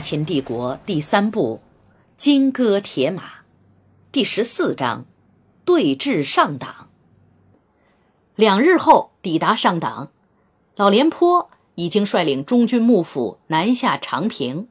《大秦帝国》第三部，《金戈铁马》第十四章，《对峙上党》。两日后抵达上党，老廉颇已经率领中军幕府南下长平，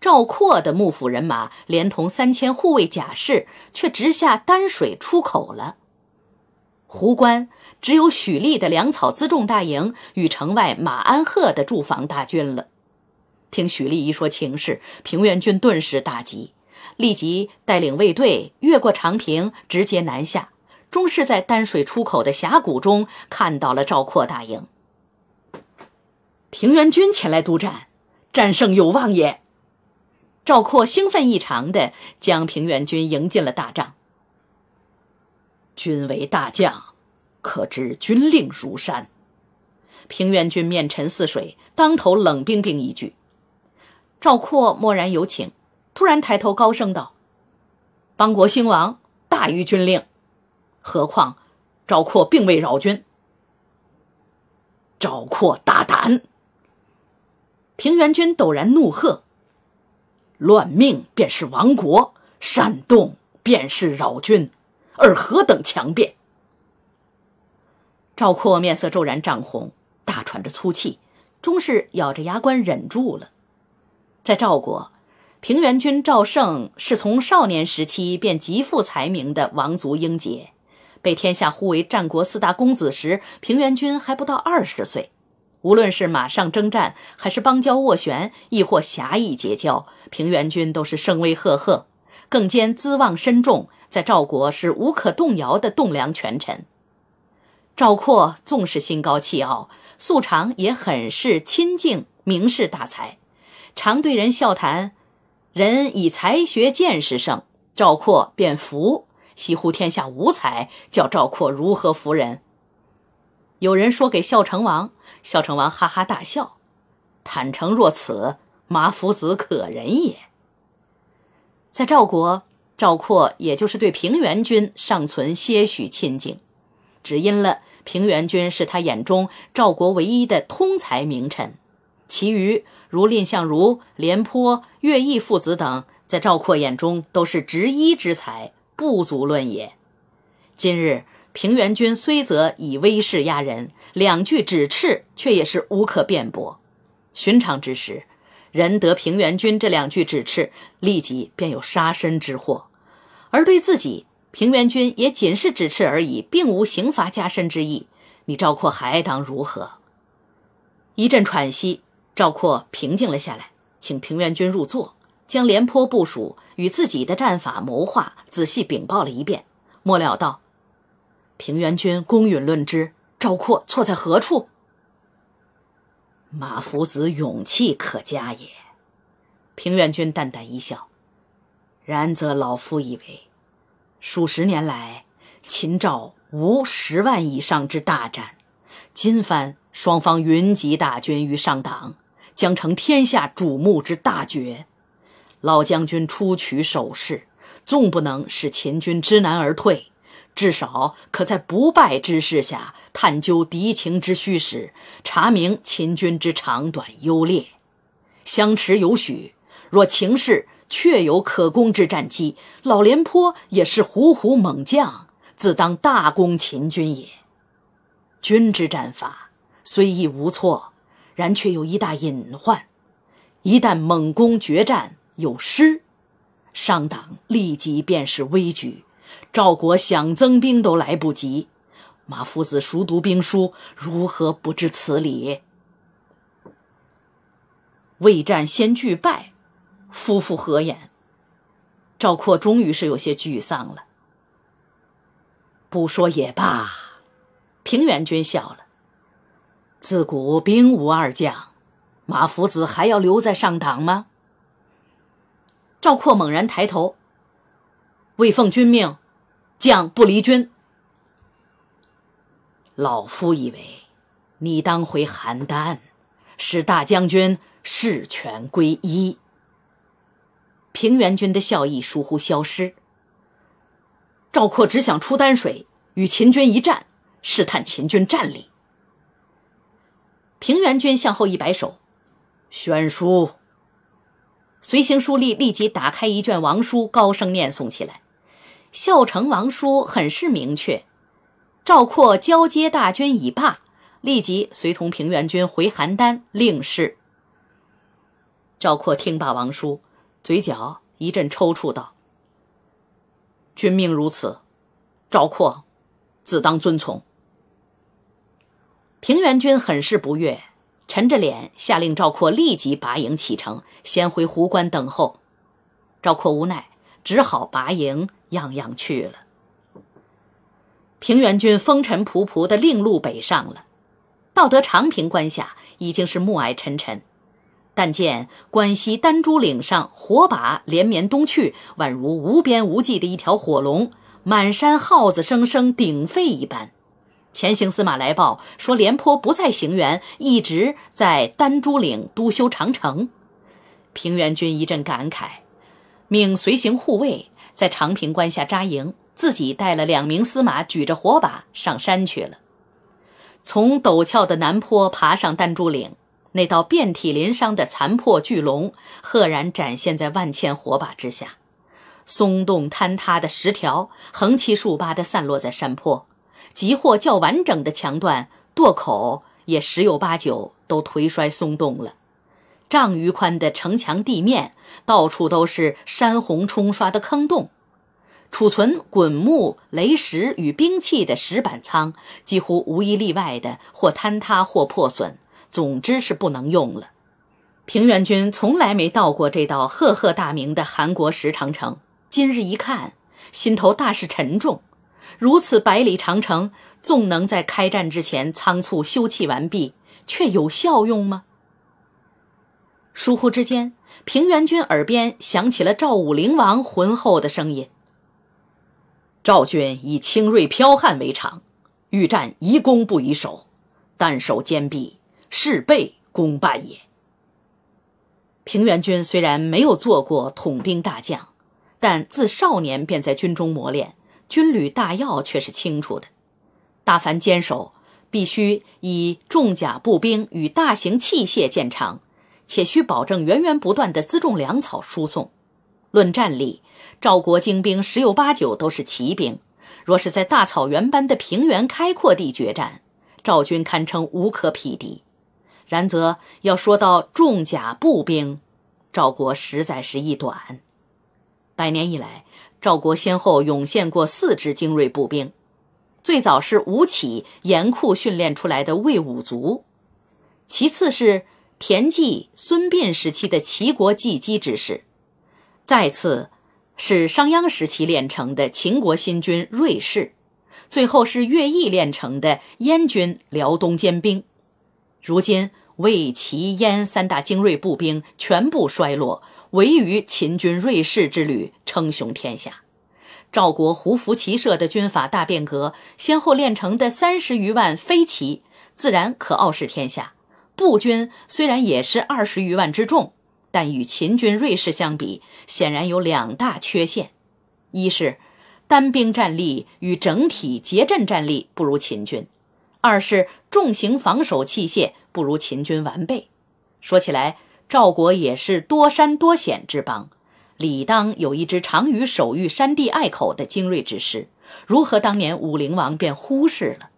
赵括的幕府人马连同三千护卫甲士，却直下丹水出口了。壶关只有许立的粮草辎重大营与城外马安贺的驻防大军了。听许丽一说情势，平原君顿时大急，立即带领卫队越过长平，直接南下，终是在丹水出口的峡谷中看到了赵括大营。平原君前来督战，战胜有望也。赵括兴奋异常的将平原君迎进了大帐。君为大将，可知军令如山。平原君面沉似水，当头冷冰冰一句。赵括默然有请，突然抬头高声道：“邦国兴亡大于军令，何况赵括并未扰军。”赵括大胆，平原君陡然怒喝：“乱命便是亡国，煽动便是扰军，尔何等强辩！”赵括面色骤然涨红，大喘着粗气，终是咬着牙关忍住了。在赵国，平原君赵胜是从少年时期便极富才名的王族英杰，被天下呼为“战国四大公子”时，平原君还不到二十岁。无论是马上征战，还是邦交斡旋，亦或侠义结交，平原君都是声威赫赫，更兼资望深重，在赵国是无可动摇的栋梁权臣。赵括纵是心高气傲，素常也很是亲近名士大才。常对人笑谈，人以才学见识胜。赵括便服，西乎天下无才，叫赵括如何服人？有人说给孝成王，孝成王哈哈大笑，坦诚若此，麻夫子可人也。在赵国，赵括也就是对平原君尚存些许亲近，只因了平原君是他眼中赵国唯一的通才名臣，其余。如蔺相如、廉颇、乐毅父子等，在赵括眼中都是执一之才，不足论也。今日平原君虽则以威势压人，两句指斥却也是无可辩驳。寻常之时，人得平原君这两句指斥，立即便有杀身之祸；而对自己，平原君也仅是指斥而已，并无刑罚加身之意。你赵括还当如何？一阵喘息。赵括平静了下来，请平原君入座，将廉颇部署与自己的战法谋划仔细禀报了一遍。末了道，平原君公允论之，赵括错在何处？马夫子勇气可嘉也。平原君淡淡一笑，然则老夫以为，数十年来，秦赵无十万以上之大战，今番双方云集大军于上党。将成天下瞩目之大绝。老将军出取首势，纵不能使秦军知难而退，至少可在不败之势下探究敌情之虚实，查明秦军之长短优劣。相持有许，若情势确有可攻之战机，老廉颇也是虎虎猛将，自当大攻秦军也。君之战法虽亦无错。然却有一大隐患，一旦猛攻决战有失，上党立即便是危局。赵国想增兵都来不及。马夫子熟读兵书，如何不知此理？未战先惧败，夫妇何言？赵括终于是有些沮丧了。不说也罢。平原君笑了。自古兵无二将，马夫子还要留在上党吗？赵括猛然抬头，未奉君命，将不离军。老夫以为，你当回邯郸，使大将军事权归一。平原君的笑意倏忽消失。赵括只想出丹水与秦军一战，试探秦军战力。平原君向后一摆手，宣书。随行书吏立即打开一卷王书，高声念诵起来。孝成王书很是明确：赵括交接大军已罢，立即随同平原君回邯郸。令事。赵括听罢王书，嘴角一阵抽搐，道：“君命如此，赵括，自当遵从。”平原君很是不悦，沉着脸下令赵括立即拔营启程，先回湖关等候。赵括无奈，只好拔营样样去了。平原君风尘仆仆的另路北上了，到得长平关下，已经是暮霭沉沉，但见关西丹朱岭上火把连绵东去，宛如无边无际的一条火龙，满山号子声声鼎沸一般。前行，司马来报说，廉颇不在行辕，一直在丹朱岭督修长城。平原君一阵感慨，命随行护卫在长平关下扎营，自己带了两名司马，举着火把上山去了。从陡峭的南坡爬上丹朱岭，那道遍体鳞伤的残破巨龙，赫然展现在万千火把之下。松动坍塌的石条，横七竖八地散落在山坡。即或较完整的墙段，垛口也十有八九都颓衰松动了。丈余宽的城墙地面，到处都是山洪冲刷的坑洞。储存滚木、雷石与兵器的石板仓，几乎无一例外的或坍塌或破损，总之是不能用了。平原君从来没到过这道赫赫大名的韩国石长城，今日一看，心头大是沉重。如此百里长城，纵能在开战之前仓促修葺完毕，却有效用吗？疏忽之间，平原君耳边响起了赵武灵王浑厚的声音：“赵军以轻锐剽悍为常，欲战宜攻不宜守，但守坚壁，事倍功半也。”平原君虽然没有做过统兵大将，但自少年便在军中磨练。军旅大要却是清楚的，大凡坚守，必须以重甲步兵与大型器械见长，且需保证源源不断的辎重粮草输送。论战力，赵国精兵十有八九都是骑兵，若是在大草原般的平原开阔地决战，赵军堪称无可匹敌。然则要说到重甲步兵，赵国实在是一短。百年以来。赵国先后涌现过四支精锐步兵，最早是吴起严酷训练出来的魏武卒，其次是田忌、孙膑时期的齐国季击之士，再次是商鞅时期练成的秦国新军锐士，最后是乐毅练成的燕军辽东坚兵。如今，魏、齐、燕三大精锐步兵全部衰落。唯于秦军锐士之旅称雄天下，赵国胡服骑射的军法大变革，先后练成的三十余万飞骑，自然可傲视天下。步军虽然也是二十余万之众，但与秦军锐士相比，显然有两大缺陷：一是单兵战力与整体结阵战力不如秦军；二是重型防守器械不如秦军完备。说起来。赵国也是多山多险之邦，理当有一支长于守御山地隘口的精锐之师，如何当年武陵王便忽视了？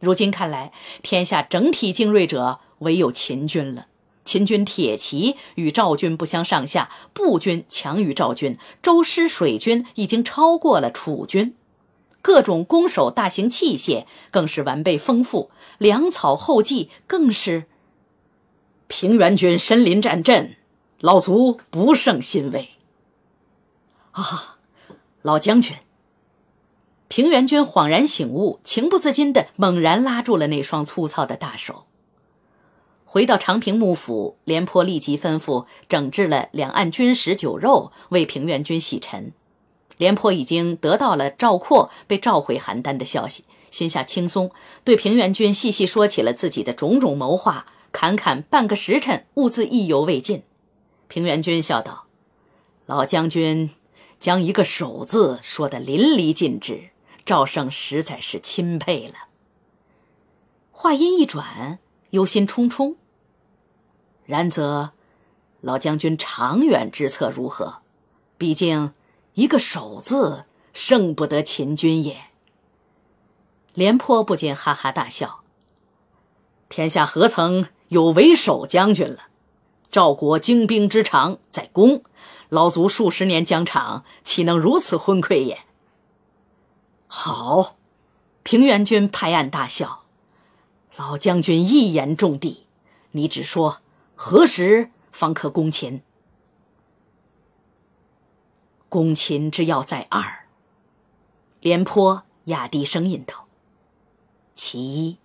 如今看来，天下整体精锐者唯有秦军了。秦军铁骑与赵军不相上下，步军强于赵军，周师水军已经超过了楚军，各种攻守大型器械更是完备丰富，粮草后继更是。平原君身临战阵，老卒不胜欣慰。啊，老将军！平原君恍然醒悟，情不自禁的猛然拉住了那双粗糙的大手。回到长平幕府，廉颇立即吩咐整治了两岸军食酒肉，为平原君洗尘。廉颇已经得到了赵括被召回邯郸的消息，心下轻松，对平原君细细说起了自己的种种谋划。侃侃半个时辰，兀自意犹未尽。平原君笑道：“老将军将一个‘守’字说得淋漓尽致，赵胜实在是钦佩了。”话音一转，忧心忡忡：“然则，老将军长远之策如何？毕竟，一个‘守’字胜不得秦军也。”廉颇不禁哈哈大笑。天下何曾有为首将军了？赵国精兵之长在攻，老卒数十年疆场，岂能如此昏聩也？好，平原君拍案大笑：“老将军一言中地，你只说何时方可攻秦？”攻秦之要在二。廉颇压低声音道：“其一。”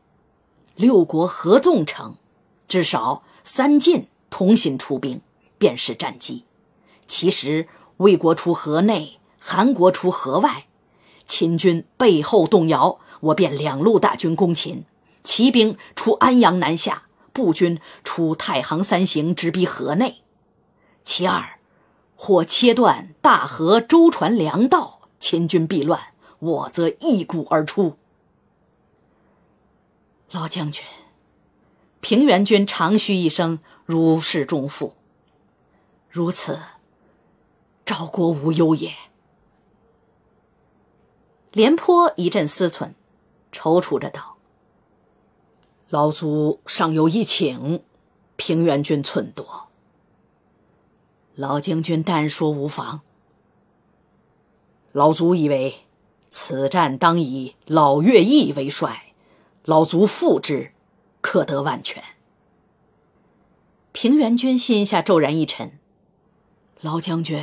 六国合纵成，至少三晋同心出兵，便是战机。其实，魏国出河内，韩国出河外，秦军背后动摇，我便两路大军攻秦。骑兵出安阳南下，步军出太行三行，直逼河内。其二，或切断大河舟船粮道，秦军必乱，我则一鼓而出。老将军，平原君长吁一声，如释重负。如此，赵国无忧也。廉颇一阵思忖，踌躇着道：“老卒尚有一请，平原君寸多。老将军但说无妨。老祖以为，此战当以老乐毅为帅。”老卒复之，可得万全。平原君心下骤然一沉，老将军，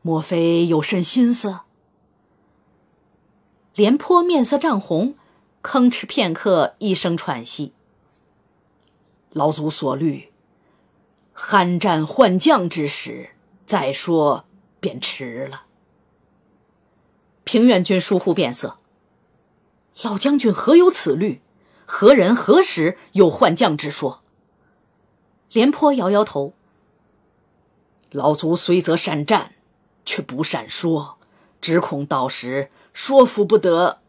莫非有甚心思？廉颇面色涨红，吭哧片刻，一声喘息。老祖所虑，酣战换将之时，再说便迟了。平原君疏忽变色。老将军何有此虑？何人何时有换将之说？廉颇摇摇头。老卒虽则善战，却不善说，只恐到时说服不得。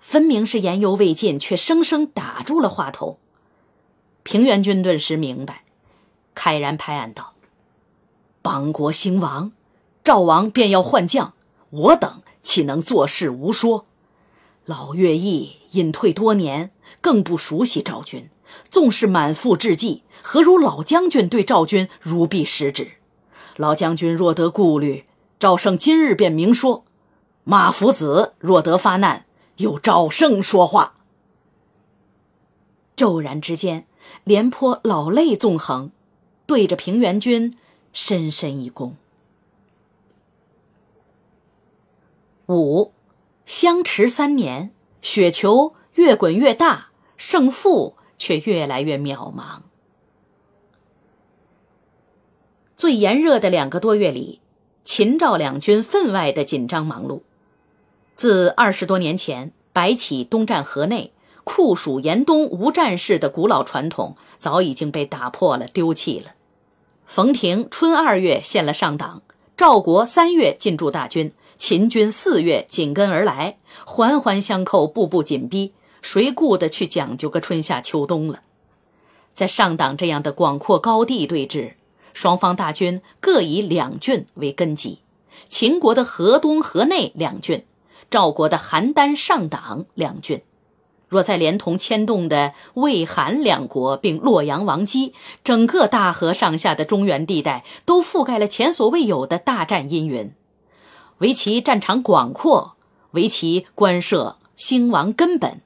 分明是言犹未尽，却生生打住了话头。平原君顿时明白，慨然拍案道：“邦国兴亡，赵王便要换将，我等岂能坐视无说？”老乐毅隐退多年，更不熟悉赵军。纵是满腹志计，何如老将军对赵军如臂使指？老将军若得顾虑，赵胜今日便明说。马服子若得发难，有赵胜说话。骤然之间，廉颇老泪纵横，对着平原君深深一躬。五。相持三年，雪球越滚越大，胜负却越来越渺茫。最炎热的两个多月里，秦赵两军分外的紧张忙碌。自二十多年前白起东占河内，酷暑严冬无战事的古老传统，早已经被打破了、丢弃了。冯亭春二月献了上党，赵国三月进驻大军。秦军四月紧跟而来，环环相扣，步步紧逼，谁顾得去讲究个春夏秋冬了？在上党这样的广阔高地对峙，双方大军各以两郡为根基：秦国的河东、河内两郡，赵国的邯郸、上党两郡。若再连同牵动的魏、韩两国，并洛阳王畿，整个大河上下的中原地带都覆盖了前所未有的大战阴云。围棋战场广阔，围棋官设兴亡根本。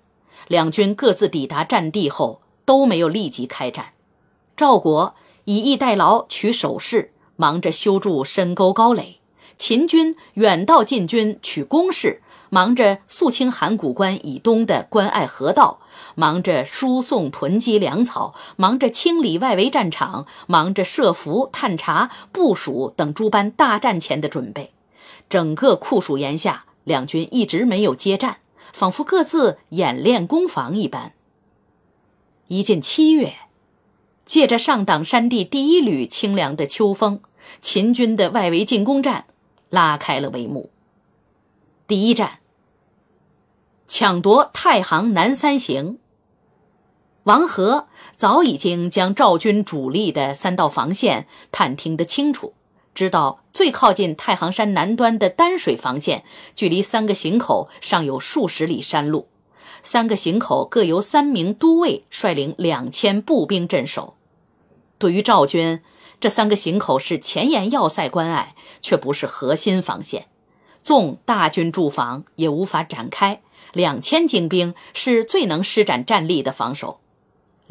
两军各自抵达战地后，都没有立即开战。赵国以逸待劳，取守势，忙着修筑深沟高垒；秦军远道进军，取攻势，忙着肃清函谷关以东的关隘河道，忙着输送囤积粮草，忙着清理外围战场，忙着设伏、探查、部署等诸般大战前的准备。整个酷暑炎夏，两军一直没有接战，仿佛各自演练攻防一般。一进七月，借着上党山地第一缕清凉的秋风，秦军的外围进攻战拉开了帷幕。第一战，抢夺太行南三陉。王和早已经将赵军主力的三道防线探听得清楚，知道。最靠近太行山南端的丹水防线，距离三个行口尚有数十里山路。三个行口各由三名都尉率领两千步兵镇守。对于赵军，这三个行口是前沿要塞关隘，却不是核心防线。纵大军驻防，也无法展开。两千精兵是最能施展战力的防守。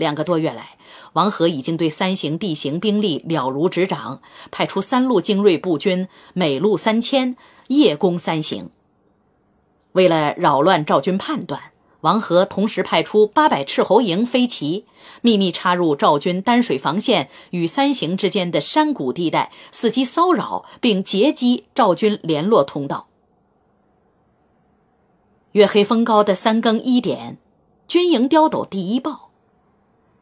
两个多月来，王和已经对三行地形兵力了如指掌，派出三路精锐步军，每路三千，夜攻三行。为了扰乱赵军判断，王和同时派出八百斥候营飞骑，秘密插入赵军丹水防线与三行之间的山谷地带，伺机骚扰并截击赵军联络通道。月黑风高的三更一点，军营碉堡第一报。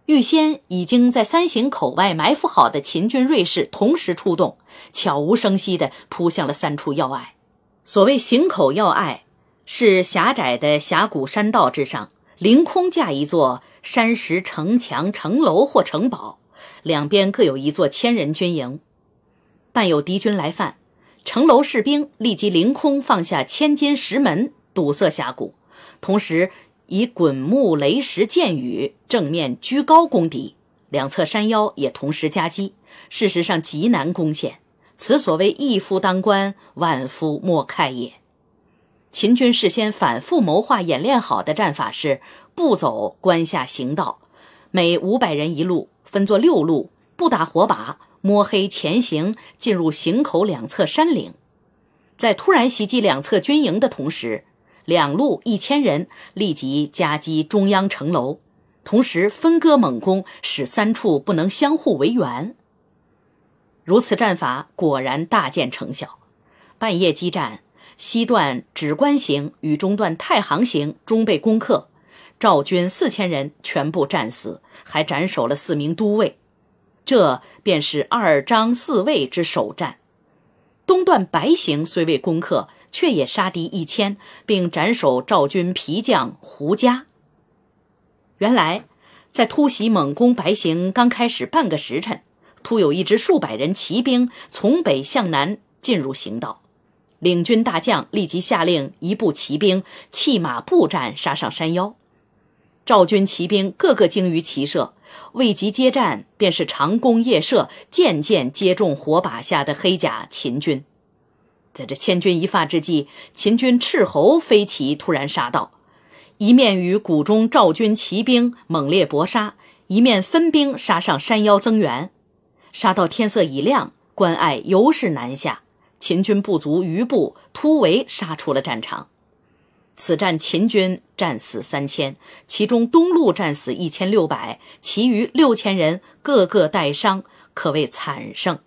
预先已经在三行口外埋伏好的秦军锐士同时出动，悄无声息地扑向了三处要隘。所谓行口要隘，是狭窄的峡谷山道之上，凌空架一座山石城墙、城楼或城堡，两边各有一座千人军营。但有敌军来犯，城楼士兵立即凌空放下千斤石门，堵塞峡谷，同时。以滚木雷石、箭雨正面居高攻敌，两侧山腰也同时夹击，事实上极难攻陷。此所谓一夫当关，万夫莫开也。秦军事先反复谋划演练好的战法是：不走关下行道，每五百人一路，分作六路，不打火把，摸黑前行，进入行口两侧山岭，在突然袭击两侧军营的同时。两路一千人立即夹击中央城楼，同时分割猛攻，使三处不能相互为援。如此战法果然大见成效。半夜激战，西段轵关行与中段太行行终被攻克，赵军四千人全部战死，还斩首了四名都尉。这便是二张四卫之首战。东段白行虽未攻克。却也杀敌一千，并斩首赵军皮将胡家。原来，在突袭猛攻白陉刚开始半个时辰，突有一支数百人骑兵从北向南进入行道，领军大将立即下令，一部骑兵弃马步战，杀上山腰。赵军骑兵个个精于骑射，未及接战，便是长弓夜射，渐渐接中火把下的黑甲秦军。在这千钧一发之际，秦军赤候飞骑突然杀到，一面与谷中赵军骑兵猛烈搏杀，一面分兵杀上山腰增援。杀到天色已亮，关隘由是南下。秦军不足余部突围杀出了战场。此战秦军战死三千，其中东路战死一千六百，其余六千人个个带伤，可谓惨胜。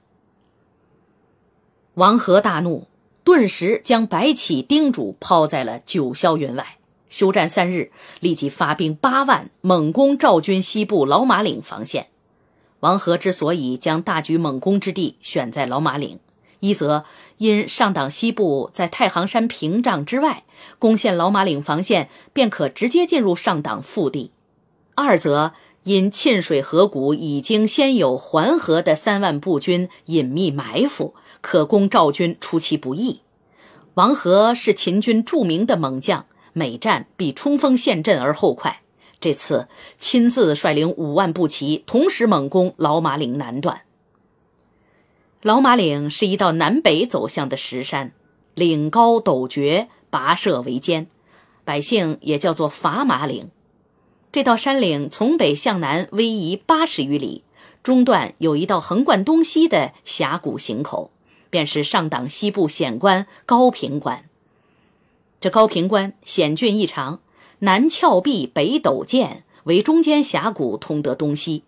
王和大怒。顿时将白起叮嘱抛在了九霄云外。休战三日，立即发兵八万，猛攻赵军西部老马岭防线。王和之所以将大举猛攻之地选在老马岭，一则因上党西部在太行山屏障之外，攻陷老马岭防线便可直接进入上党腹地；二则。因沁水河谷已经先有环河的三万步军隐秘埋伏，可攻赵军出其不意。王河是秦军著名的猛将，每战必冲锋陷阵而后快。这次亲自率领五万步骑，同时猛攻老马岭南段。老马岭是一道南北走向的石山，岭高陡绝，跋涉维艰，百姓也叫做伐马岭。这道山岭从北向南逶迤八十余里，中段有一道横贯东西的峡谷行口，便是上党西部险关高平关。这高平关险峻异常，南峭壁，北陡涧，为中间峡谷通得东西。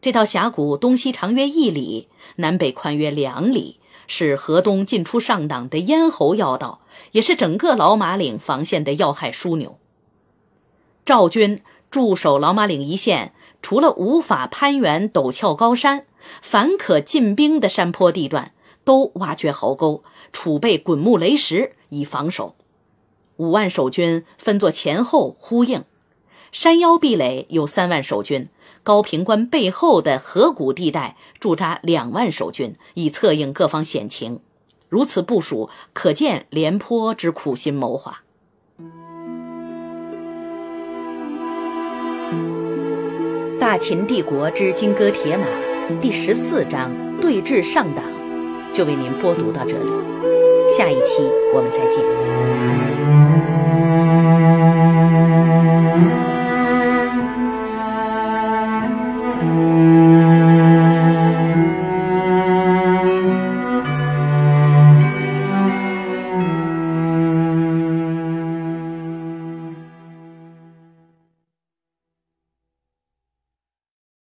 这道峡谷东西长约一里，南北宽约两里，是河东进出上党的咽喉要道，也是整个老马岭防线的要害枢纽。赵军。驻守老马岭一线，除了无法攀援陡峭高山，凡可进兵的山坡地段，都挖掘壕沟，储备滚木雷石以防守。五万守军分作前后呼应，山腰壁垒有三万守军，高平关背后的河谷地带驻扎两万守军，以策应各方险情。如此部署，可见廉颇之苦心谋划。《大秦帝国之金戈铁马》第十四章“对峙上党”就为您播读到这里，下一期我们再见。